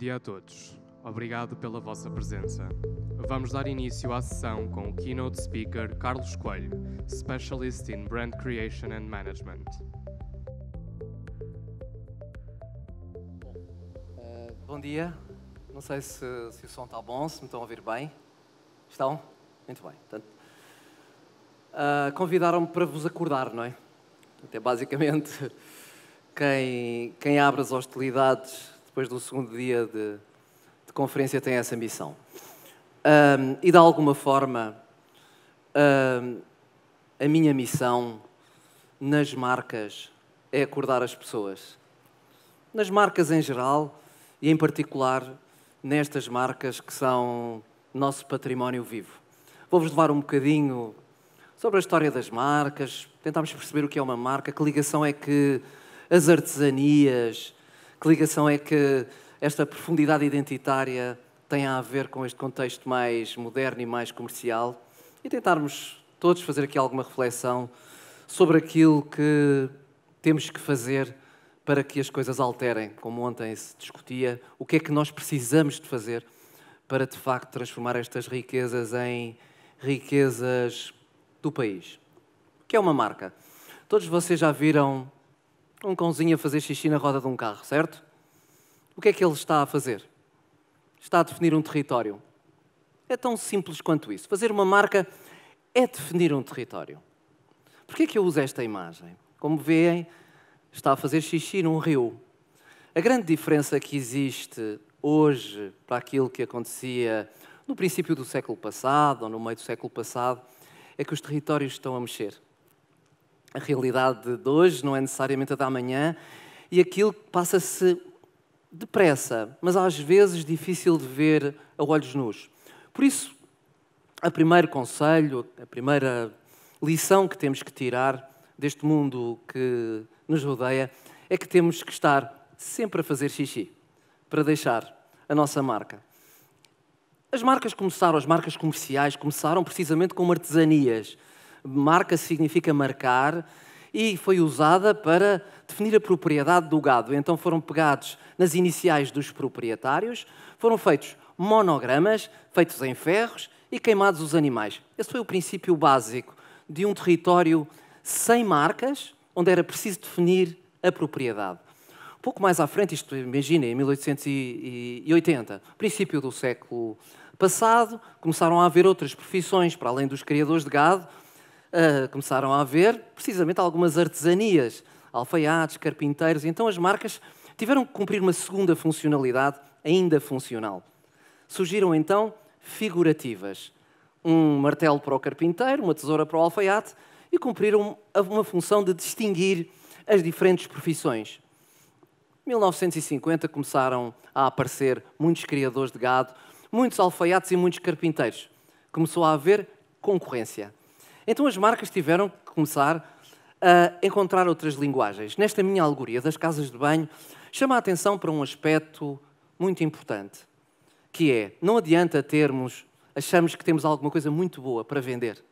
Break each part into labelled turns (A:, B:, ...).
A: dia a todos. Obrigado pela vossa presença. Vamos dar início à sessão com o keynote speaker Carlos Coelho, specialist in brand creation and management. Bom, eh, dia. Não sei se, se o som está bom, se me estão a ouvir bem. Estão? Muito bem. Portanto, uh, Convidaram-me para vos acordar, não é? É basicamente, quem, quem abre as hostilidades depois de um segundo dia de, de conferência, tem essa missão. Um, e de alguma forma, um, a minha missão nas marcas é acordar as pessoas. Nas marcas em geral e, em particular, nestas marcas que são nosso património vivo. Vou-vos levar um bocadinho sobre a história das marcas, tentarmos perceber o que é uma marca, que ligação é que as artesanias, que ligação é que esta profundidade identitária tem a ver com este contexto mais moderno e mais comercial? E tentarmos todos fazer aqui alguma reflexão sobre aquilo que temos que fazer para que as coisas alterem, como ontem se discutia, o que é que nós precisamos de fazer para de facto transformar estas riquezas em riquezas do país, que é uma marca. Todos vocês já viram um cãozinho a fazer xixi na roda de um carro, certo? O que é que ele está a fazer? Está a definir um território. É tão simples quanto isso. Fazer uma marca é definir um território. que é que eu uso esta imagem? Como veem, está a fazer xixi num rio. A grande diferença que existe hoje para aquilo que acontecia no princípio do século passado ou no meio do século passado é que os territórios estão a mexer a realidade de hoje, não é necessariamente a da amanhã e aquilo que passa-se depressa, mas às vezes difícil de ver a olhos nus. Por isso, o primeiro conselho, a primeira lição que temos que tirar deste mundo que nos rodeia é que temos que estar sempre a fazer xixi para deixar a nossa marca. As marcas começaram, as marcas comerciais começaram precisamente como artesanias marca significa marcar, e foi usada para definir a propriedade do gado. Então foram pegados nas iniciais dos proprietários, foram feitos monogramas, feitos em ferros e queimados os animais. Esse foi o princípio básico de um território sem marcas, onde era preciso definir a propriedade. Pouco mais à frente, isto imagina, em 1880, princípio do século passado, começaram a haver outras profissões para além dos criadores de gado, uh, começaram a haver precisamente algumas artesanias, alfaiates, carpinteiros, e então as marcas tiveram que cumprir uma segunda funcionalidade ainda funcional. Surgiram então figurativas. Um martelo para o carpinteiro, uma tesoura para o alfaiate e cumpriram uma função de distinguir as diferentes profissões. Em 1950 começaram a aparecer muitos criadores de gado, muitos alfaiates e muitos carpinteiros. Começou a haver concorrência. Então as marcas tiveram que começar a encontrar outras linguagens. Nesta minha alegoria das casas de banho, chama a atenção para um aspecto muito importante, que é, não adianta termos, achamos que temos alguma coisa muito boa para vender,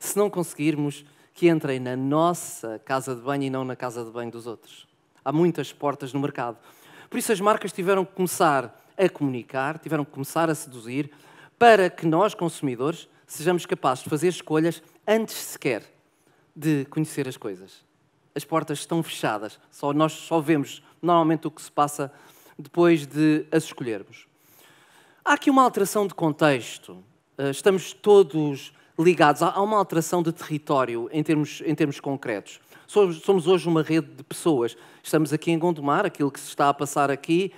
A: se não conseguirmos que entrem na nossa casa de banho e não na casa de banho dos outros. Há muitas portas no mercado. Por isso as marcas tiveram que começar a comunicar, tiveram que começar a seduzir, para que nós, consumidores, sejamos capazes de fazer escolhas antes sequer de conhecer as coisas. As portas estão fechadas, só nós só vemos normalmente o que se passa depois de as escolhermos. Há aqui uma alteração de contexto. Eh, estamos todos ligados. Há uma alteração de território em termos, em termos concretos. Somos hoje uma rede de pessoas. Estamos aqui em Gondomar, aquilo que se está a passar aqui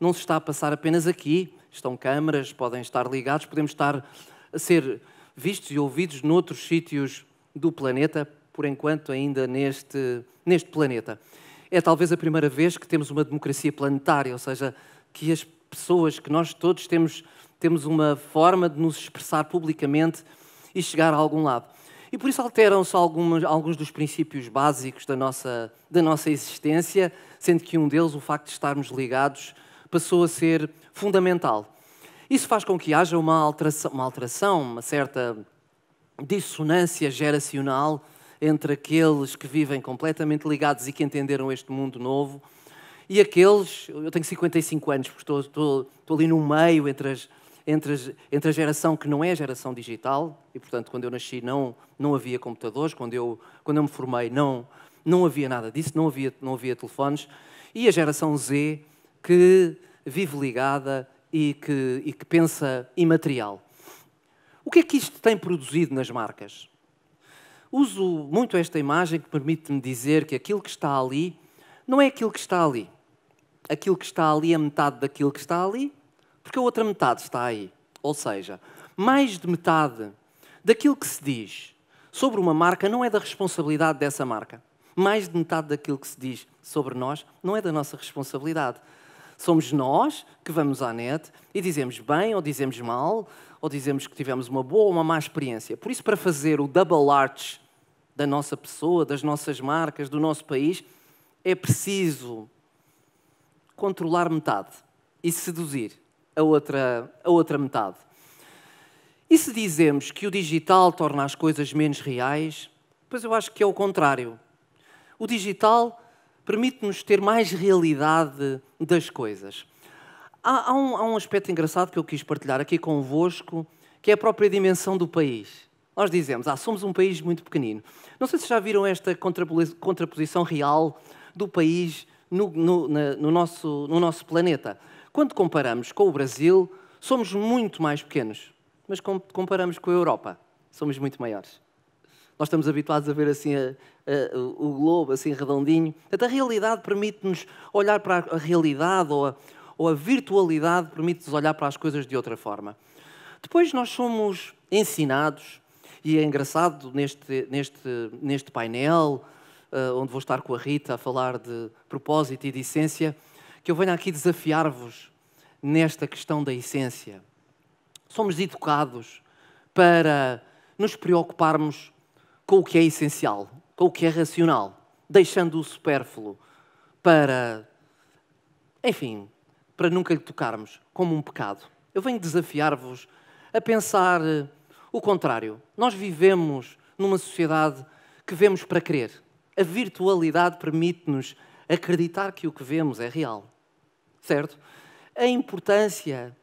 A: não se está a passar apenas aqui. Estão câmaras, podem estar ligados, podemos estar a ser vistos e ouvidos noutros sítios do planeta, por enquanto ainda neste, neste planeta. É talvez a primeira vez que temos uma democracia planetária, ou seja, que as pessoas, que nós todos temos, temos uma forma de nos expressar publicamente e chegar a algum lado. E por isso alteram-se alguns dos princípios básicos da nossa, da nossa existência, sendo que um deles, o facto de estarmos ligados, passou a ser fundamental. Isso faz com que haja uma alteração, uma, alteração, uma certa dissonância geracional entre aqueles que vivem completamente ligados e que entenderam este mundo novo e aqueles. Eu tenho 55 anos, porque estou, estou, estou ali no meio entre, as, entre, as, entre a geração que não é a geração digital, e portanto, quando eu nasci, não, não havia computadores, quando eu, quando eu me formei, não, não havia nada disso, não havia, não havia telefones, e a geração Z que vive ligada e que, e que pensa imaterial. O que é que isto tem produzido nas marcas? Uso muito esta imagem que permite-me dizer que aquilo que está ali não é aquilo que está ali. Aquilo que está ali é metade daquilo que está ali, porque a outra metade está aí. Ou seja, mais de metade daquilo que se diz sobre uma marca não é da responsabilidade dessa marca. Mais de metade daquilo que se diz sobre nós não é da nossa responsabilidade. Somos nós que vamos à net e dizemos bem ou dizemos mal, ou dizemos que tivemos uma boa ou uma má experiência. Por isso, para fazer o double arch da nossa pessoa, das nossas marcas, do nosso país, é preciso controlar metade e seduzir a outra, a outra metade. E se dizemos que o digital torna as coisas menos reais, pois eu acho que é o contrário. O digital permite-nos ter mais realidade das coisas. Há, há, um, há, um, aspecto engraçado que eu quis partilhar aqui convosco, que é a própria dimensão do país. Nós dizemos, ah, somos um país muito pequenino. Não sei se já viram esta contraposição real do país no, no, na, no, nosso, no nosso planeta. Quando comparamos com o Brasil, somos muito mais pequenos. Mas comparamos com a Europa, somos muito maiores. Nós estamos habituados a ver assim uh, o globo assim redondinho. Portanto, a realidade permite-nos olhar para a realidade ou a, ou a virtualidade permite-nos olhar para as coisas de outra forma. Depois nós somos ensinados, e é engraçado neste, neste, neste painel, uh, onde vou estar com a Rita a falar de propósito e de essência, que eu venho aqui desafiar-vos nesta questão da essência. Somos educados para nos preocuparmos com o que é essencial, com o que é racional, deixando o supérfluo para, enfim, para nunca lhe tocarmos como um pecado. Eu venho desafiar-vos a pensar eh, o contrário. Nós vivemos numa sociedade que vemos para crer. A virtualidade permite-nos acreditar que o que vemos é real. Certo? A importância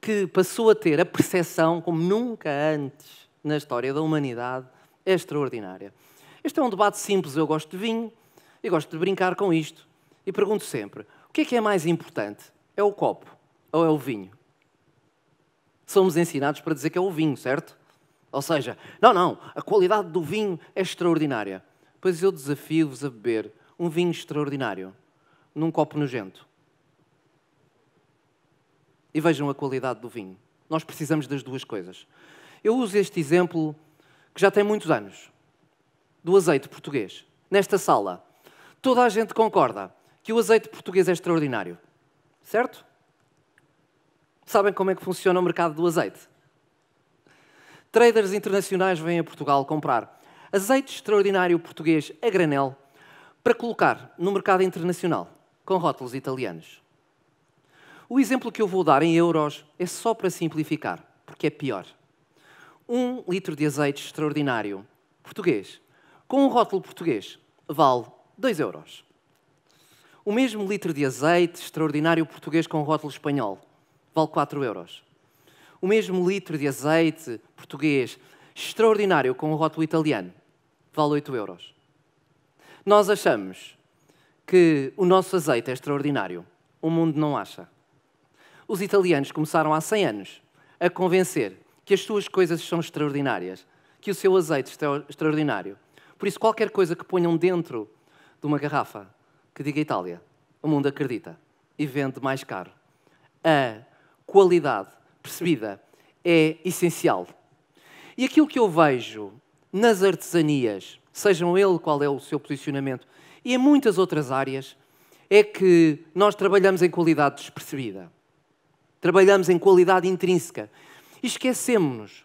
A: que passou a ter a percepção, como nunca antes na história da humanidade, extraordinária. Este é um debate simples. Eu gosto de vinho e gosto de brincar com isto. E pergunto sempre: o que é que é mais importante? É o copo ou é o vinho? Somos ensinados para dizer que é o vinho, certo? Ou seja, não, não, a qualidade do vinho é extraordinária. Pois eu desafio-vos a beber um vinho extraordinário num copo nojento. E vejam a qualidade do vinho. Nós precisamos das duas coisas. Eu uso este exemplo que já tem muitos anos, do azeite português, nesta sala, toda a gente concorda que o azeite português é extraordinário. Certo? Sabem como é que funciona o mercado do azeite? Traders internacionais vêm a Portugal comprar azeite extraordinário português a granel para colocar no mercado internacional com rótulos italianos. O exemplo que eu vou dar em euros é só para simplificar, porque é pior um litro de azeite extraordinário português, com um rótulo português, vale 2 euros. O mesmo litro de azeite extraordinário português com um rótulo espanhol, vale 4 euros. O mesmo litro de azeite português extraordinário com um rótulo italiano, vale 8 euros. Nós achamos que o nosso azeite é extraordinário. O mundo não acha. Os italianos começaram há 100 anos a convencer que as suas coisas são extraordinárias, que o seu azeite é extraordinário. Por isso, qualquer coisa que ponham dentro de uma garrafa que diga Itália, o mundo acredita e vende mais caro. A qualidade percebida é essencial. E aquilo que eu vejo nas artesanias, sejam ele qual é o seu posicionamento, e em muitas outras áreas, é que nós trabalhamos em qualidade despercebida. Trabalhamos em qualidade intrínseca. E esquecemos-nos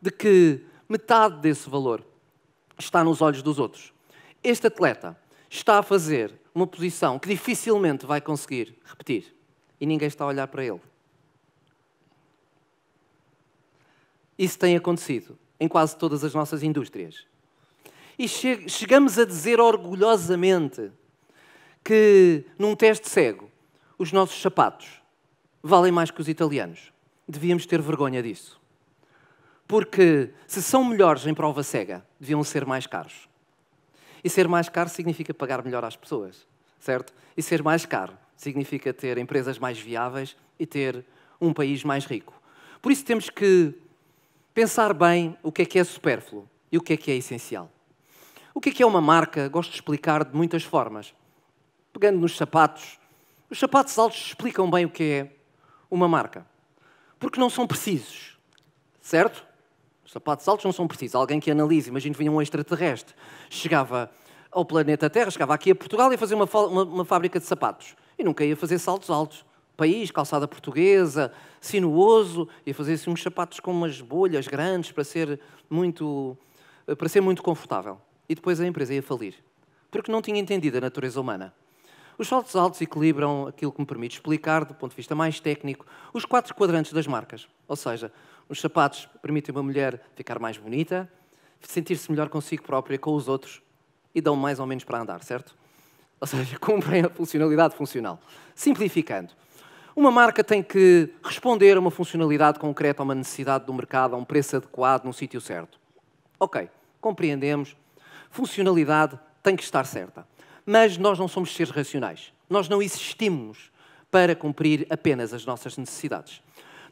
A: de que metade desse valor está nos olhos dos outros. Este atleta está a fazer uma posição que dificilmente vai conseguir repetir e ninguém está a olhar para ele. Isso tem acontecido em quase todas as nossas indústrias. E che chegamos a dizer orgulhosamente que num teste cego os nossos sapatos valem mais que os italianos devíamos ter vergonha disso. Porque se são melhores em prova cega, deviam ser mais caros. E ser mais caro significa pagar melhor às pessoas, certo? E ser mais caro significa ter empresas mais viáveis e ter um país mais rico. Por isso temos que pensar bem o que é que é supérfluo e o que é que é essencial. O que é que é uma marca? Gosto de explicar de muitas formas. Pegando nos sapatos, os sapatos altos explicam bem o que é uma marca porque não são precisos. Certo? Os sapatos altos não são precisos. Alguém que analise, imagina vinha um extraterrestre, chegava ao planeta Terra, chegava aqui a Portugal e ia fazer uma, uma, uma fábrica de sapatos. E nunca ia fazer saltos altos país, calçada portuguesa, sinuoso, e fazer assim uns sapatos com umas bolhas grandes para ser muito para ser muito confortável. E depois a empresa ia falir, porque não tinha entendido a natureza humana. Os saltos altos equilibram aquilo que me permite explicar, do ponto de vista mais técnico, os quatro quadrantes das marcas. Ou seja, os sapatos permitem uma mulher ficar mais bonita, sentir-se melhor consigo própria, com os outros, e dão mais ou menos para andar, certo? Ou seja, cumprem a funcionalidade funcional. Simplificando, uma marca tem que responder a uma funcionalidade concreta, a uma necessidade do mercado, a um preço adequado, num sítio certo. Ok, compreendemos. Funcionalidade tem que estar certa. Mas nós não somos seres racionais. Nós não existimos para cumprir apenas as nossas necessidades.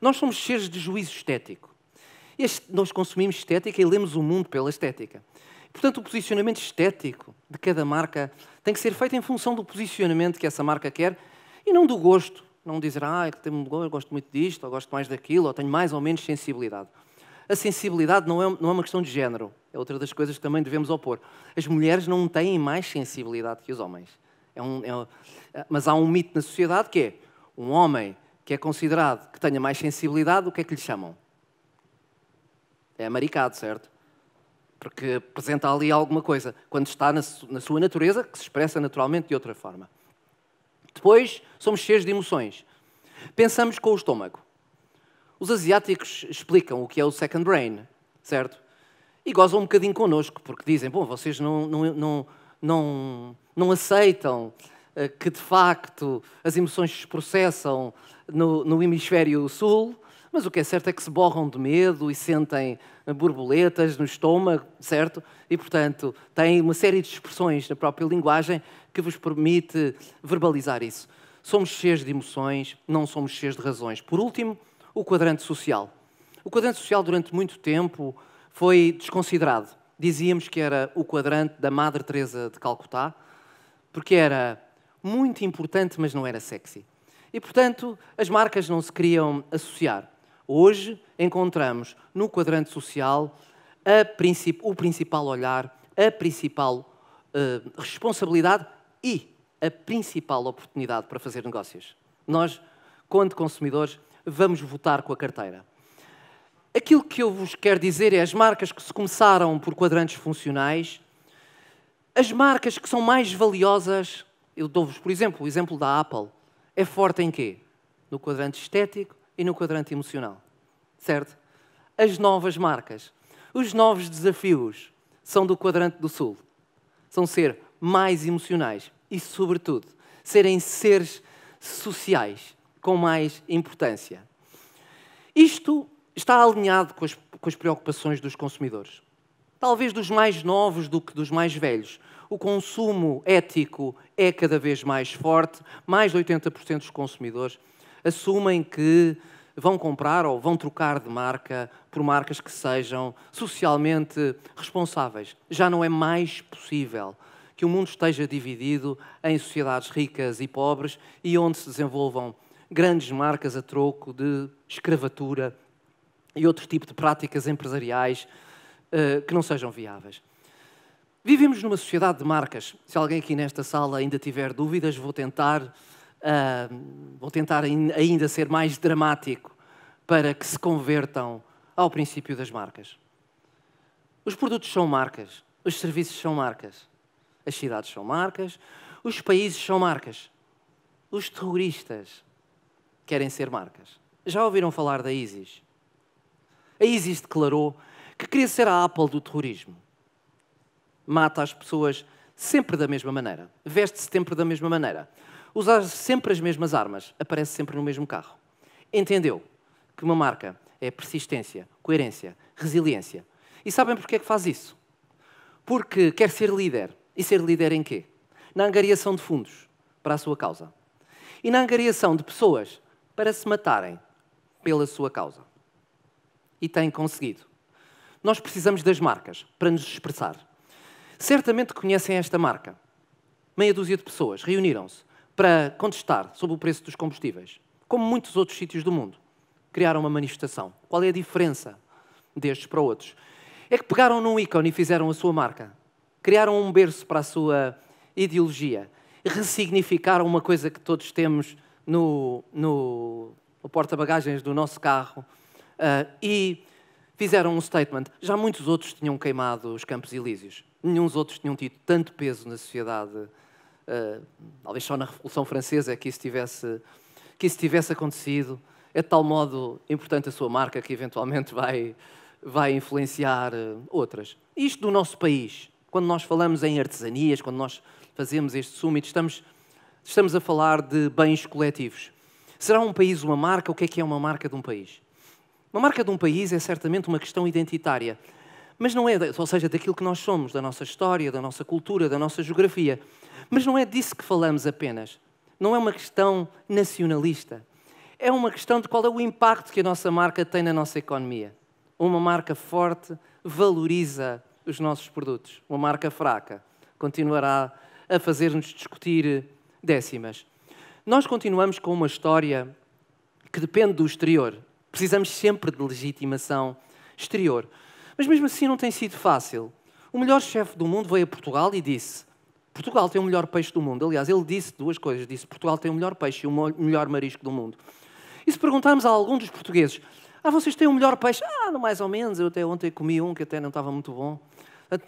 A: Nós somos seres de juízo estético. nós consumimos estética e lemos o mundo pela estética. Portanto, o posicionamento estético de cada marca tem que ser feito em função do posicionamento que essa marca quer e não do gosto. Não dizer, ah, eu gosto muito disto, ou gosto mais daquilo, ou tenho mais ou menos sensibilidade. A sensibilidade não é, é uma questão de género, é outra das coisas que também devemos opor. As mulheres não têm mais sensibilidade que os homens. É, é um, é mas há um mito na sociedade que é um homem que é considerado que tenha mais sensibilidade, o que é que lhe chamam? É maricado, certo? Porque apresenta ali alguma coisa, quando está na, na sua natureza, que se expressa naturalmente de outra forma. Depois, somos cheios de emoções. Pensamos com o estômago. Os asiáticos explicam o que é o second brain, certo? e gozam um bocadinho connosco, porque dizem: bom, vocês não, não, não, não, não aceitam eh, que de facto as emoções se processam no, no hemisfério sul, mas o que é certo é que se borram de medo e sentem eh, borboletas no estômago, certo? E, portanto, têm uma série de expressões na própria linguagem que vos permite verbalizar isso. Somos cheios de emoções, não somos cheios de razões. Por último, o quadrante social. O quadrante social, durante muito tempo, foi desconsiderado. Dizíamos que era o quadrante da Madre Teresa de Calcutá, porque era muito importante, mas não era sexy. E, portanto, as marcas não se queriam associar. Hoje encontramos no quadrante social princip o principal olhar, a principal uh, responsabilidade e a principal oportunidade para fazer negócios. Nós, quando consumidores, vamos votar com a carteira. Aquilo que eu vos quero dizer é as marcas que se começaram por quadrantes funcionais, as marcas que são mais valiosas, eu dou-vos, por exemplo, o exemplo da Apple, é forte em quê? No quadrante estético e no quadrante emocional. Certo? As novas marcas, os novos desafios são do quadrante do sul. São ser mais emocionais e, sobretudo, serem seres sociais com mais importância. Isto está alinhado com as, com as preocupações dos consumidores. Talvez dos mais novos do que dos mais velhos. O consumo ético é cada vez mais forte, mais de 80% dos consumidores assumem que vão comprar ou vão trocar de marca por marcas que sejam socialmente responsáveis. Já não é mais possível que o mundo esteja dividido em sociedades ricas e pobres e onde se desenvolvam grandes marcas a troco de escravatura e outro tipo de práticas empresariais eh, que não sejam viáveis. Vivemos numa sociedade de marcas. Se alguém aqui nesta sala ainda tiver dúvidas, vou tentar, uh, vou tentar ainda ser mais dramático para que se convertam ao princípio das marcas. Os produtos são marcas, os serviços são marcas, as cidades são marcas, os países são marcas, os terroristas querem ser marcas. Já ouviram falar da ISIS? A é ISIS declarou que queria ser a Apple do terrorismo. Mata as pessoas sempre da mesma maneira, veste-se sempre da mesma maneira, usa sempre as mesmas armas, aparece sempre no mesmo carro. Entendeu que uma marca é persistência, coerência, resiliência. E sabem porque é que faz isso? Porque quer ser líder. E ser líder em quê? Na angariação de fundos para a sua causa. E na angariação de pessoas para se matarem pela sua causa e têm conseguido. Nós precisamos das marcas para nos expressar. Certamente conhecem esta marca. Meia dúzia de pessoas reuniram-se para contestar sobre o preço dos combustíveis, como muitos outros sítios do mundo. Criaram uma manifestação. Qual é a diferença destes para outros? É que pegaram num ícone e fizeram a sua marca. Criaram um berço para a sua ideologia. Ressignificaram uma coisa que todos temos no, no, no porta-bagagens do nosso carro Uh, e fizeram um statement. Já muitos outros tinham queimado os Campos Elíseos. Nenhum dos outros tinham tido tanto peso na sociedade. Uh, talvez só na Revolução Francesa é que isso tivesse, que isso tivesse acontecido. É de tal modo importante a sua marca que eventualmente vai, vai influenciar ah, outras. Isto do nosso país. Quando nós falamos em artesanias, quando nós fazemos este summit, estamos, estamos a falar de bens coletivos. Será um país uma marca? O que é que é uma marca de um país? Uma marca de um país é certamente uma questão identitária, mas não é, ou seja, daquilo que nós somos, da nossa história, da nossa cultura, da nossa geografia. Mas não é disso que falamos apenas. Não é uma questão nacionalista. É uma questão de qual é o impacto que a nossa marca tem na nossa economia. Uma marca forte valoriza os nossos produtos. Uma marca fraca continuará a fazer-nos discutir décimas. Nós continuamos com uma história que depende do exterior, Precisamos sempre de legitimação exterior. Mas mesmo assim não tem sido fácil. O melhor chefe do mundo veio a Portugal e disse: Portugal tem o melhor peixe do mundo. Aliás, ele disse duas coisas: disse Portugal tem o melhor peixe e o melhor marisco do mundo. E se perguntarmos a algum dos portugueses: Ah, vocês têm o melhor peixe? Ah, mais ou menos, eu até ontem comi um que até não estava muito bom.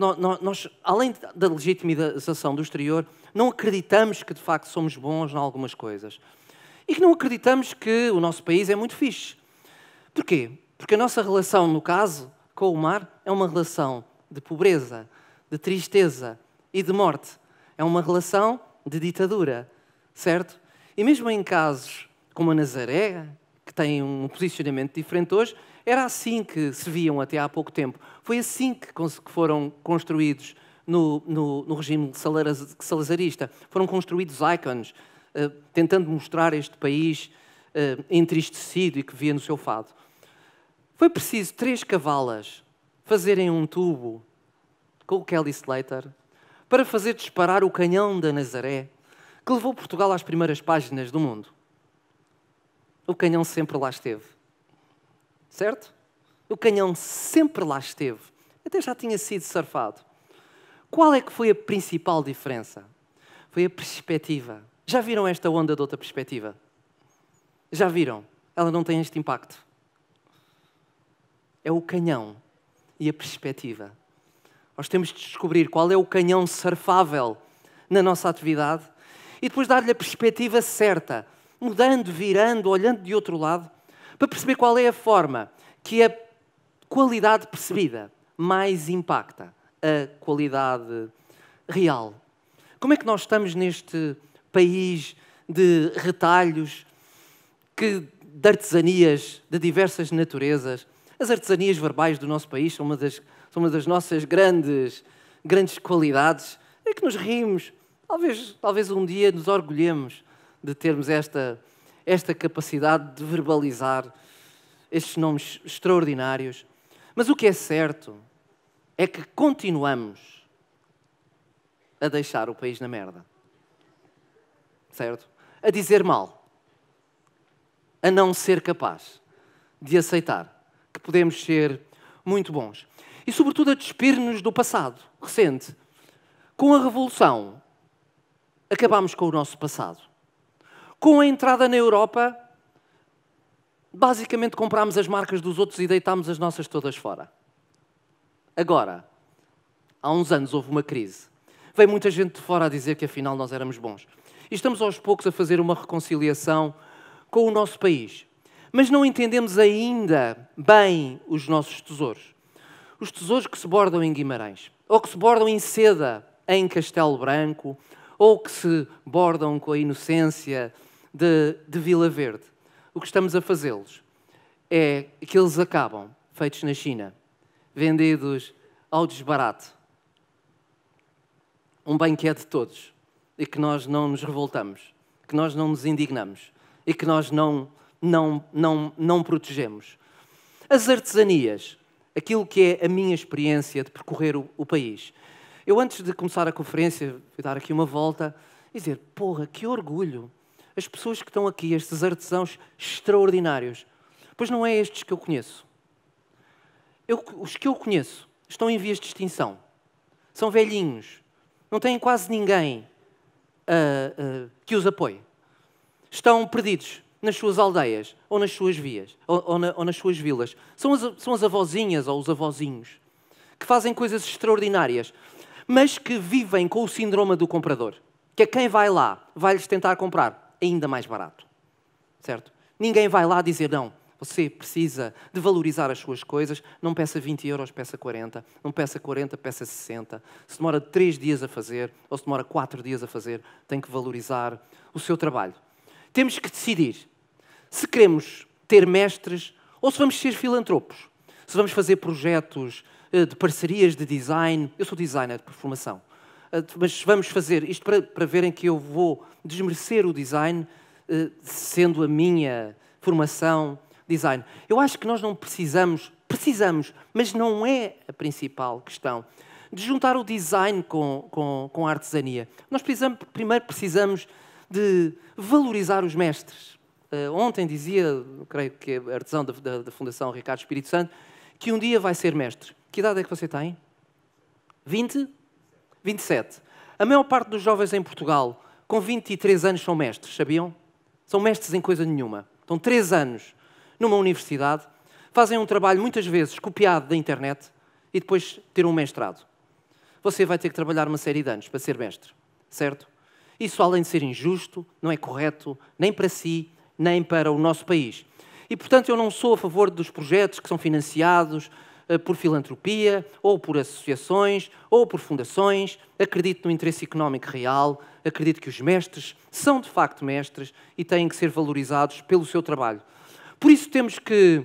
A: Nós, além da legitimização do exterior, não acreditamos que de facto somos bons em algumas coisas. E que não acreditamos que o nosso país é muito fixe. Porquê? Porque a nossa relação, no caso, com o mar é uma relação de pobreza, de tristeza e de morte. É uma relação de ditadura, certo? E mesmo em casos como a Nazaré, que tem um posicionamento diferente hoje, era assim que se viam até há pouco tempo. Foi assim que foram construídos no, no, no regime salazarista. Foram construídos ícones, eh, tentando mostrar este país eh, entristecido e que via no seu fado. Foi preciso três cavalas fazerem um tubo com o Kelly Slater para fazer disparar o canhão da Nazaré que levou Portugal às primeiras páginas do mundo. O canhão sempre lá esteve. Certo? O canhão sempre lá esteve. Até já tinha sido surfado. Qual é que foi a principal diferença? Foi a perspectiva. Já viram esta onda de outra perspectiva? Já viram? Ela não tem este impacto é o canhão e a perspectiva. Nós temos de descobrir qual é o canhão surfável na nossa atividade e depois dar-lhe a perspectiva certa, mudando, virando, olhando de outro lado, para perceber qual é a forma que a qualidade percebida mais impacta a qualidade real. Como é que nós estamos neste país de retalhos, que, de artesanias de diversas naturezas? As artesanias verbais do nosso país são uma das, são uma das nossas grandes, grandes qualidades. É que nos rimos. Talvez, talvez um dia nos orgulhemos de termos esta, esta capacidade de verbalizar estes nomes extraordinários. Mas o que é certo é que continuamos a deixar o país na merda. Certo? A dizer mal. A não ser capaz de aceitar podemos ser muito bons. E, sobretudo, a despir-nos do passado recente. Com a Revolução, acabámos com o nosso passado. Com a entrada na Europa, basicamente comprámos as marcas dos outros e deitámos as nossas todas fora. Agora, há uns anos houve uma crise. Veio muita gente de fora a dizer que afinal nós éramos bons. E estamos aos poucos a fazer uma reconciliação com o nosso país mas não entendemos ainda bem os nossos tesouros. Os tesouros que se bordam em Guimarães, ou que se bordam em seda em Castelo Branco, ou que se bordam com a inocência de, de Vila Verde. O que estamos a fazê-los é que eles acabam feitos na China, vendidos ao desbarato. Um bem que é de todos e que nós não nos revoltamos, que nós não nos indignamos e que nós não não, não, não protegemos. As artesanias, aquilo que é a minha experiência de percorrer o, o país. Eu, antes de começar a conferência, fui dar aqui uma volta e dizer: porra, que orgulho! As pessoas que estão aqui, estes artesãos extraordinários, pois não é estes que eu conheço. Eu, os que eu conheço estão em vias de extinção. São velhinhos. Não têm quase ninguém uh, uh, que os apoie. Estão perdidos nas suas aldeias, ou nas suas vias, ou, ou, na, ou nas suas vilas. São as, são as avózinhas ou os avózinhos que fazem coisas extraordinárias, mas que vivem com o síndrome do comprador, que é quem vai lá, vai-lhes tentar comprar ainda mais barato. Certo? Ninguém vai lá dizer não. Você precisa de valorizar as suas coisas. Não peça 20 euros, peça 40. Não peça 40, peça 60. Se demora 3 dias a fazer ou se demora 4 dias a fazer, tem que valorizar o seu trabalho temos que decidir se queremos ter mestres ou se vamos ser filantropos. Se vamos fazer projetos eh, de parcerias de design. Eu sou designer de formação. Eh, mas vamos fazer isto para, para verem que eu vou desmerecer o design, eh, sendo a minha formação design. Eu acho que nós não precisamos, precisamos, mas não é a principal questão, de juntar o design com, com, com a artesania. Nós precisamos, primeiro precisamos de valorizar os mestres. Uh, ontem dizia, creio que é artesão da, da, da, Fundação Ricardo Espírito Santo, que um dia vai ser mestre. Que idade é que você tem? 20? 27. A maior parte dos jovens em Portugal com 23 anos são mestres, sabiam? São mestres em coisa nenhuma. Estão 3 anos numa universidade, fazem um trabalho muitas vezes copiado da internet e depois ter um mestrado. Você vai ter que trabalhar uma série de anos para ser mestre, certo? Isso, além de ser injusto, não é correto nem para si, nem para o nosso país. E, portanto, eu não sou a favor dos projetos que são financiados eh, por filantropia, ou por associações, ou por fundações. Acredito no interesse económico real, acredito que os mestres são de facto mestres e têm que ser valorizados pelo seu trabalho. Por isso temos que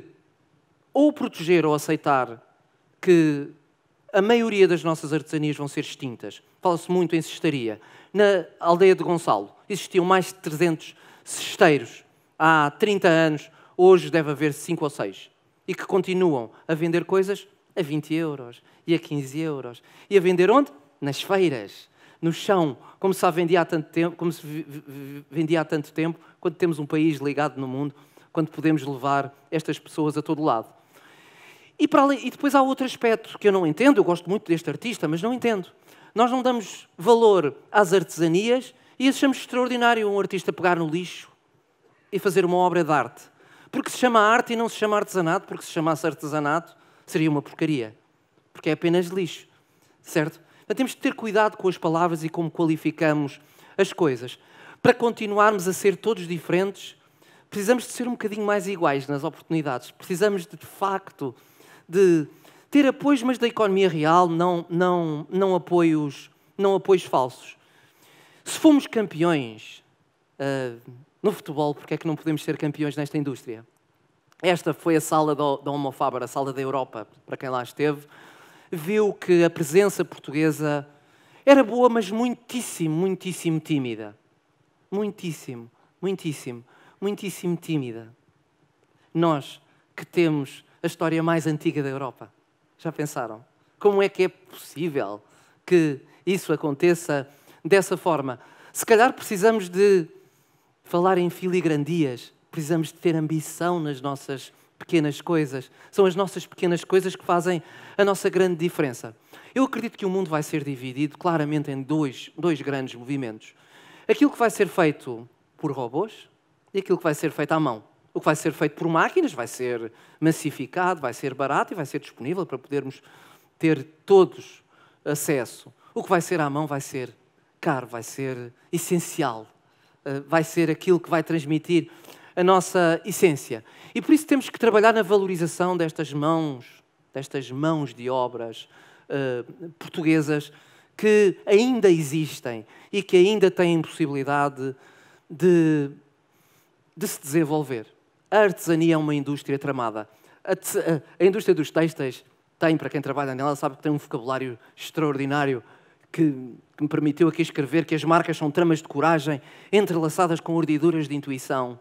A: ou proteger ou aceitar que a maioria das nossas artesanias vão ser extintas. Fala-se muito em cestaria. Na aldeia de Gonçalo existiam mais de 300 cesteiros há 30 anos, hoje deve haver 5 ou 6. E que continuam a vender coisas a 20 euros e a 15 euros. E a vender onde? Nas feiras, no chão, como se vendia há tanto tempo, como se vendia há tanto tempo, quando temos um país ligado no mundo, quando podemos levar estas pessoas a todo lado. E, além, e, depois há outro aspecto que eu não entendo, eu gosto muito deste artista, mas não entendo. Nós não damos valor às artesanias e achamos extraordinário um artista pegar no lixo e fazer uma obra de arte. Porque se chama arte e não se chama artesanato, porque se chamasse artesanato seria uma porcaria. Porque é apenas lixo, certo? Então temos de ter cuidado com as palavras e como qualificamos as coisas. Para continuarmos a ser todos diferentes, precisamos de ser um bocadinho mais iguais nas oportunidades. Precisamos de, de facto, de ter apoios, mas da economia real, não, não, não, apoios, não apoios falsos. Se fomos campeões uh, no futebol, porque é que não podemos ser campeões nesta indústria? Esta foi a sala da, da Homofaber, a sala da Europa, para quem lá esteve, viu que a presença portuguesa era boa, mas muitíssimo, muitíssimo tímida. Muitíssimo, muitíssimo, muitíssimo tímida. Nós que temos a história mais antiga da Europa. Já pensaram? Como é que é possível que isso aconteça dessa forma? Se calhar precisamos de falar em filigrandias, precisamos de ter ambição nas nossas pequenas coisas. São as nossas pequenas coisas que fazem a nossa grande diferença. Eu acredito que o mundo vai ser dividido claramente em dois, dois grandes movimentos: aquilo que vai ser feito por robôs e aquilo que vai ser feito à mão o que vai ser feito por máquinas vai ser massificado, vai ser barato e vai ser disponível para podermos ter todos acesso. O que vai ser à mão vai ser caro, vai ser essencial, eh, vai ser aquilo que vai transmitir a nossa essência. E por isso temos que trabalhar na valorização destas mãos, destas mãos de obras eh, portuguesas que ainda existem e que ainda têm possibilidade de, de se desenvolver. A artesania é uma indústria tramada. A, a indústria dos textos tem, para quem trabalha nela, sabe que tem um vocabulário extraordinário que, que me permitiu aqui escrever que as marcas são tramas de coragem entrelaçadas com urdiduras de intuição.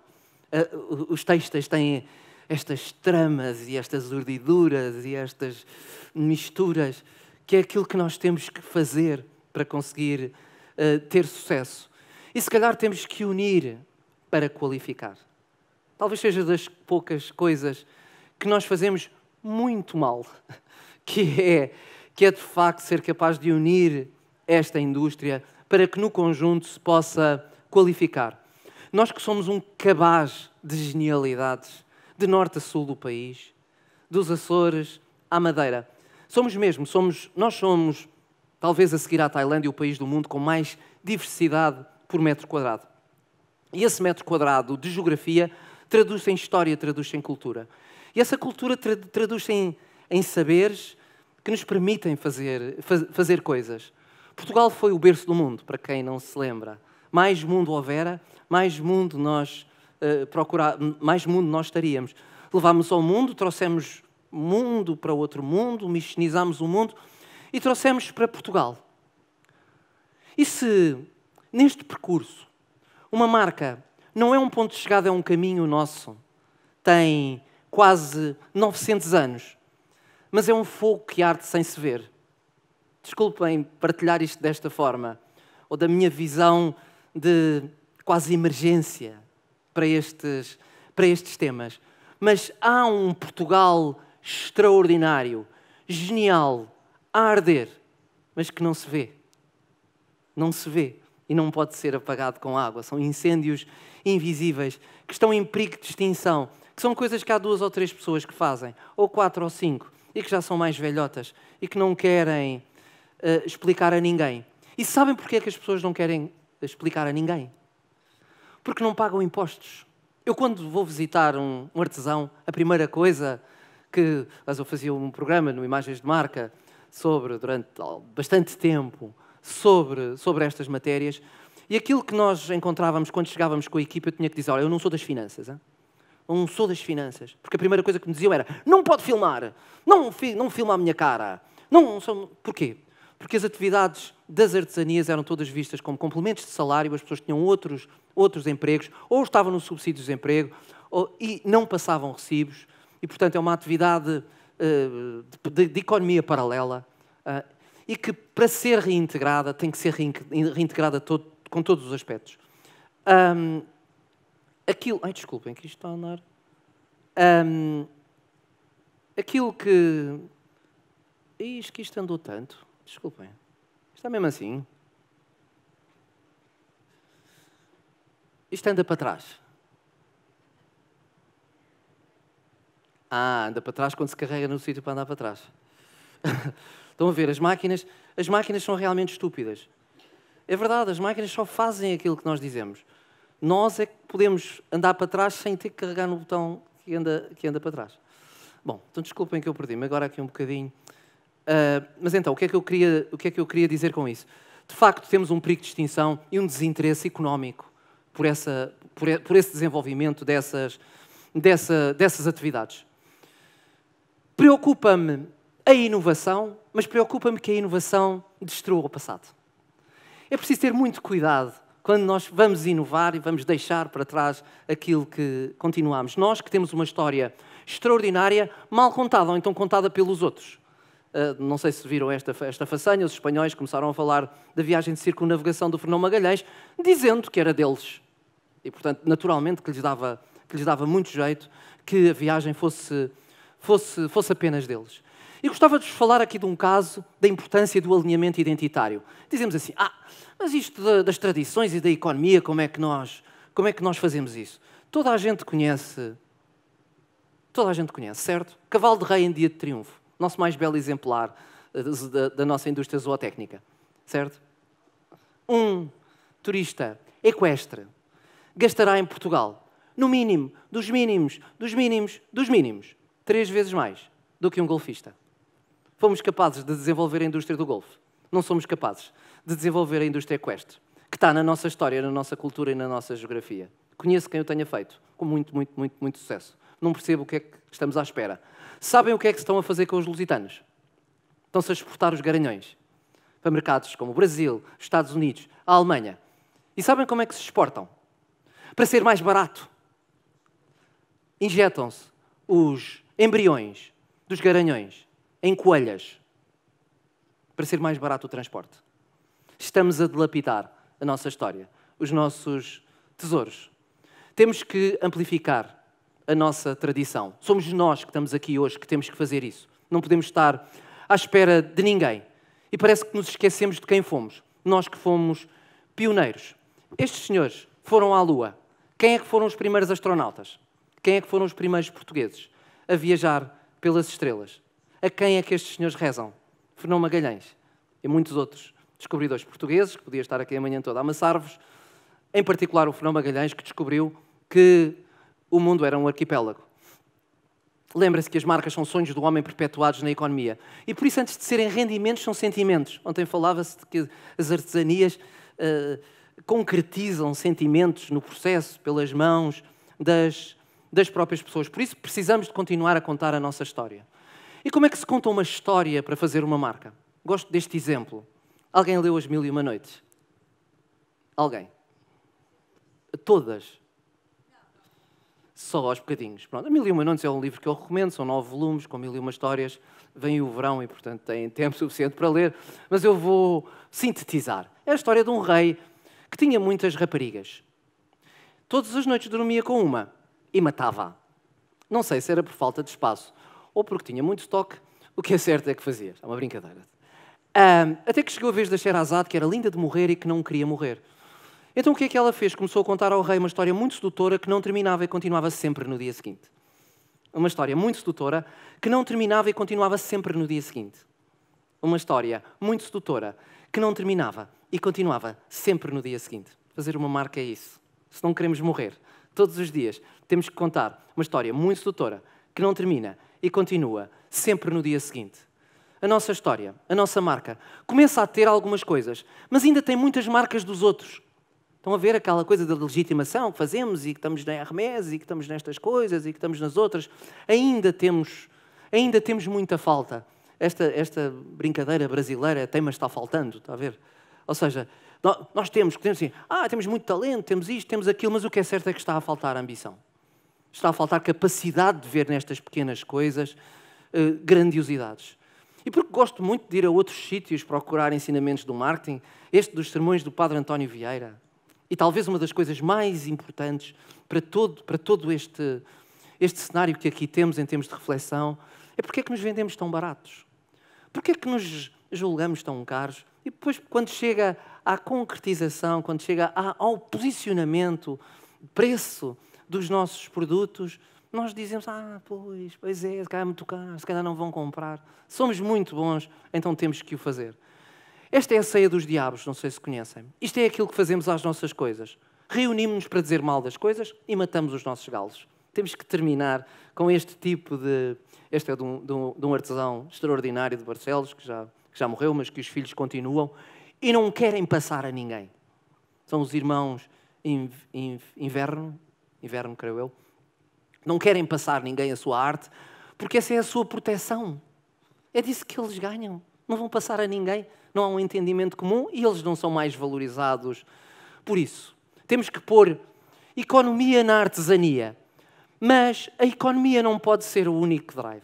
A: Uh, os textos têm estas tramas e estas urdiduras e estas misturas, que é aquilo que nós temos que fazer para conseguir uh, ter sucesso. E se calhar temos que unir para qualificar talvez seja das poucas coisas que nós fazemos muito mal, que é, que é de facto ser capaz de unir esta indústria para que no conjunto se possa qualificar. Nós que somos um cabaz de genialidades, de norte a sul do país, dos Açores à Madeira. Somos mesmo, somos, nós somos, talvez a seguir à Tailândia, o país do mundo com mais diversidade por metro quadrado. E esse metro quadrado de geografia traduz-se em história, traduz-se em cultura. E essa cultura tra traduz-se em, em, saberes que nos permitem fazer, faz, fazer coisas. Portugal foi o berço do mundo, para quem não se lembra. Mais mundo houvera, mais mundo nós uh, eh, procurar, mais mundo nós estaríamos. Levámos ao mundo, trouxemos mundo para outro mundo, missionizámos o mundo e trouxemos para Portugal. E se neste percurso uma marca não é um ponto de chegada, é um caminho nosso. Tem quase 900 anos, mas é um fogo que arde sem se ver. Desculpem partilhar isto desta forma, ou da minha visão de quase emergência para estes, para estes temas. Mas há um Portugal extraordinário, genial, a arder, mas que não se vê. Não se vê e não pode ser apagado com água. São incêndios invisíveis que estão em perigo de extinção, que são coisas que há duas ou três pessoas que fazem, ou quatro ou cinco, e que já são mais velhotas e que não querem uh, explicar a ninguém. E sabem porquê é que as pessoas não querem explicar a ninguém? Porque não pagam impostos. Eu, quando vou visitar um, um artesão, a primeira coisa que. Mas eu fazia um programa no Imagens de Marca sobre, durante bastante tempo, sobre, sobre estas matérias. E aquilo que nós encontrávamos quando chegávamos com a equipa, eu tinha que dizer: Olha, eu não sou das finanças. Hein? Eu não sou das finanças. Porque a primeira coisa que me diziam era: Não pode filmar. Não, fi não filma a minha cara. Não, são... Porquê? Porque as atividades das artesanias eram todas vistas como complementos de salário, as pessoas tinham outros, outros empregos, ou estavam no subsídio de desemprego, ou, e não passavam recibos. E, portanto, é uma atividade uh, de, de, economia paralela. Uh, e que, para ser reintegrada, tem que ser reintegrada todo, com todos os aspectos. Um, aquilo. Ai, desculpem, que está a andar. Um, aquilo que. Ixi, que isto andou tanto. Desculpem. Está é mesmo assim. Isto anda para trás. Ah, anda para trás quando se carrega no sítio para andar para trás. Estão a ver, as máquinas, as máquinas são realmente estúpidas. É verdade, as máquinas só fazem aquilo que nós dizemos. Nós é que podemos andar para trás sem ter que carregar no botão que anda, que anda para trás. Bom, então desculpem que eu perdi-me agora aqui um bocadinho. Uh, mas então, o que, é que eu queria, o que é que eu queria dizer com isso? De facto, temos um perigo de extinção e um desinteresse económico por, essa, por, por esse desenvolvimento dessas, dessa, dessas atividades. Preocupa-me a inovação, mas preocupa-me que a inovação destrua o passado. É preciso ter muito cuidado quando nós vamos inovar e vamos deixar para trás aquilo que continuamos. Nós que temos uma história extraordinária, mal contada ou então contada pelos outros. Uh, não sei se viram esta, esta façanha, os espanhóis começaram a falar da viagem de circunnavigação do Fernão Magalhães, dizendo que era deles. E, portanto, naturalmente que lhes dava, que lhes dava muito jeito que a viagem fosse, fosse, fosse apenas deles. E gostava de vos falar aqui de um caso da importância do alinhamento identitário. Dizemos assim, ah, mas isto das tradições e da economia, como é que nós, como é que nós fazemos isso? Toda a gente conhece, toda a gente conhece, certo? Cavalo de Rei em Dia de Triunfo, nosso mais belo exemplar eh, da, da nossa indústria zootécnica, certo? Um turista equestre gastará em Portugal, no mínimo, dos mínimos, dos mínimos, dos mínimos, três vezes mais do que um golfista fomos capazes de desenvolver a indústria do golfe. Não somos capazes de desenvolver a indústria equestre, que está na nossa história, na nossa cultura e na nossa geografia. Conheço quem o tenha feito, com muito, muito, muito, muito sucesso. Não percebo o que é que estamos à espera. Sabem o que é que estão a fazer com os lusitanos? Estão-se a exportar os garanhões para mercados como o Brasil, Estados Unidos, a Alemanha. E sabem como é que se exportam? Para ser mais barato. Injetam-se os embriões dos garanhões em coelhas para ser mais barato o transporte. Estamos a dilapidar a nossa história, os nossos tesouros. Temos que amplificar a nossa tradição. Somos nós que estamos aqui hoje que temos que fazer isso. Não podemos estar à espera de ninguém. E parece que nos esquecemos de quem fomos. Nós que fomos pioneiros. Estes senhores foram à Lua. Quem é que foram os primeiros astronautas? Quem é que foram os primeiros portugueses a viajar pelas estrelas? a quem é que estes senhores rezam? Fernão Magalhães e muitos outros descobridores portugueses, que podia estar aqui amanhã toda a amassar-vos, em particular o Fernão Magalhães, que descobriu que o mundo era um arquipélago. Lembra-se que as marcas são sonhos do homem perpetuados na economia. E por isso, antes de serem rendimentos, são sentimentos. Ontem falava-se de que as artesanias uh, concretizam sentimentos no processo, pelas mãos das, das próprias pessoas. Por isso, precisamos de continuar a contar a nossa história. E como é que se conta uma história para fazer uma marca? Gosto deste exemplo. Alguém leu As Mil e Uma Noites? Alguém? Todas? Só aos bocadinhos. Pronto, A Mil e Uma Noites é um livro que eu recomendo, são nove volumes, com mil e uma histórias. Vem o verão e, portanto, têm tempo suficiente para ler. Mas eu vou sintetizar. É a história de um rei que tinha muitas raparigas. Todas as noites dormia com uma e matava-a. Não sei se era por falta de espaço, ou porque tinha muito toque, o que é certo é que fazia. É uma brincadeira. Um, até que chegou a vez da Sherazade, que era linda de morrer e que não queria morrer. Então o que é que ela fez? Começou a contar ao rei uma história muito sedutora que não terminava e continuava sempre no dia seguinte. Uma história muito sedutora que não terminava e continuava sempre no dia seguinte. Uma história muito sedutora que não terminava e continuava sempre no dia seguinte. Fazer uma marca é isso. Se não queremos morrer, todos os dias temos que contar uma história muito sedutora que não termina e continua, sempre no dia seguinte. A nossa história, a nossa marca, começa a ter algumas coisas, mas ainda tem muitas marcas dos outros. Estão a ver aquela coisa da legitimação que fazemos e que estamos na Hermes e que estamos nestas coisas e que estamos nas outras? Ainda temos, ainda temos muita falta. Esta, esta brincadeira brasileira tem, mas está faltando, está a ver? Ou seja, nós temos, temos assim, ah, temos muito talento, temos isto, temos aquilo, mas o que é certo é que está a faltar a ambição. Está a faltar capacidade de ver nestas pequenas coisas eh, grandiosidades. E porque gosto muito de ir a outros sítios procurar ensinamentos do marketing, este dos sermões do Padre António Vieira, e talvez uma das coisas mais importantes para todo, para todo este, este cenário que aqui temos em termos de reflexão, é porque é que nos vendemos tão baratos? Porque é que nos julgamos tão caros? E depois, quando chega à concretização, quando chega ao posicionamento, preço, dos nossos produtos, nós dizemos, ah, pois, pois é, se calhar é muito caro, se calhar não vão comprar. Somos muito bons, então temos que o fazer. Esta é a ceia dos diabos, não sei se conhecem. Isto é aquilo que fazemos às nossas coisas. Reunimos-nos para dizer mal das coisas e matamos os nossos galos. Temos que terminar com este tipo de. Este é de um, de um, de um artesão extraordinário de Barcelos, que já, que já morreu, mas que os filhos continuam e não querem passar a ninguém. São os irmãos inverno, inverno, creio eu, não querem passar ninguém a sua arte, porque essa é a sua proteção. É disso que eles ganham. Não vão passar a ninguém. Não há um entendimento comum e eles não são mais valorizados. Por isso, temos que pôr economia na artesania. Mas a economia não pode ser o único drive.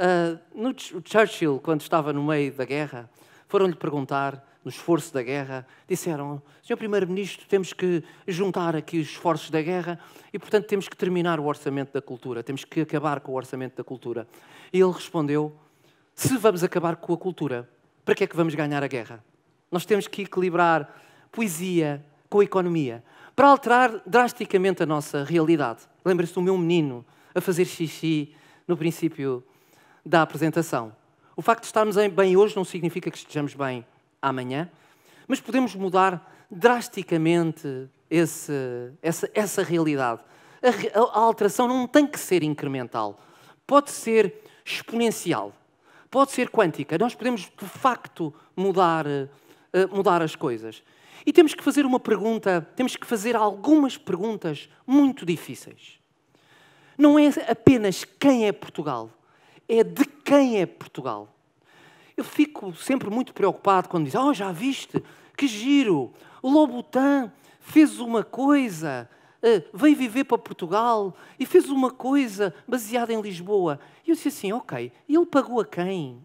A: Uh, no Churchill, quando estava no meio da guerra, foram-lhe perguntar no esforço da guerra, disseram: Senhor Primeiro-Ministro, temos que juntar aqui os esforços da guerra e, portanto, temos que terminar o orçamento da cultura, temos que acabar com o orçamento da cultura. E ele respondeu: Se vamos acabar com a cultura, para que é que vamos ganhar a guerra? Nós temos que equilibrar poesia com a economia para alterar drasticamente a nossa realidade. Lembra-se do meu menino a fazer xixi no princípio da apresentação. O facto de estarmos bem hoje não significa que estejamos bem amanhã, mas podemos mudar drasticamente esse, essa, essa realidade. A, a alteração não tem que ser incremental, pode ser exponencial, pode ser quântica. Nós podemos, de facto, mudar, eh, mudar as coisas. E temos que fazer uma pergunta, temos que fazer algumas perguntas muito difíceis. Não é apenas quem é Portugal, é de quem é Portugal. Eu fico sempre muito preocupado quando dizem: Oh, já viste? Que giro! O Lobutan fez uma coisa, eh, veio viver para Portugal e fez uma coisa baseada em Lisboa. E eu disse assim: Ok, e ele pagou a quem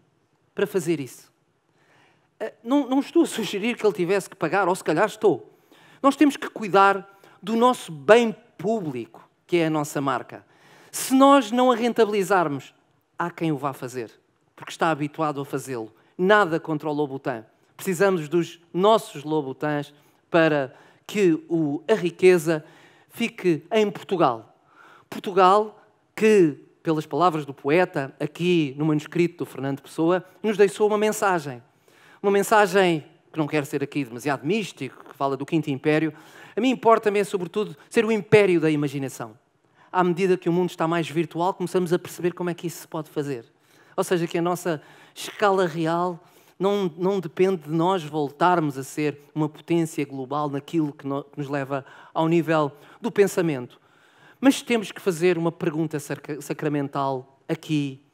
A: para fazer isso? Eh, não, não estou a sugerir que ele tivesse que pagar, ou se calhar estou. Nós temos que cuidar do nosso bem público, que é a nossa marca. Se nós não a rentabilizarmos, há quem o vá fazer porque está habituado a fazê-lo. Nada contra o lobutã. Precisamos dos nossos lobutãs para que o, a riqueza fique em Portugal. Portugal que, pelas palavras do poeta, aqui no manuscrito do Fernando Pessoa, nos deixou uma mensagem. Uma mensagem que não quer ser aqui demasiado místico, que fala do Quinto Império. A mim importa-me, é sobretudo, ser o império da imaginação. À medida que o mundo está mais virtual, começamos a perceber como é que isso se pode fazer. Ou seja, que a nossa escala real não, não depende de nós voltarmos a ser uma potência global naquilo que, no, que nos leva ao nível do pensamento. Mas temos que fazer uma pergunta sacramental aqui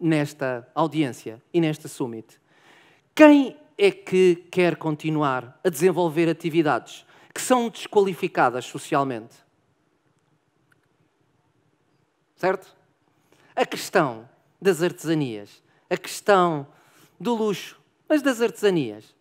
A: nesta audiência e nesta summit. Quem é que quer continuar a desenvolver atividades que são desqualificadas socialmente? Certo? A questão das artesanias, a questão do luxo, mas das artesanias,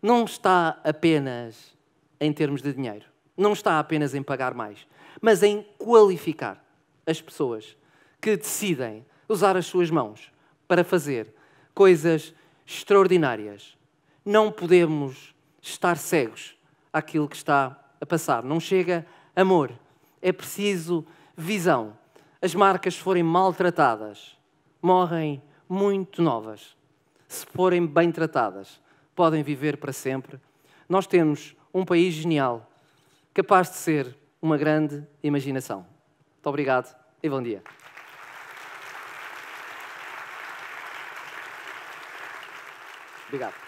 A: não está apenas em termos de dinheiro, não está apenas em pagar mais, mas em qualificar as pessoas que decidem usar as suas mãos para fazer coisas extraordinárias. Não podemos estar cegos àquilo que está a passar. Não chega amor. É preciso visão. As marcas forem maltratadas, morrem muito novas. Se forem bem tratadas, podem viver para sempre. Nós temos um país genial, capaz de ser uma grande imaginação. Muito obrigado e bom dia. Obrigado.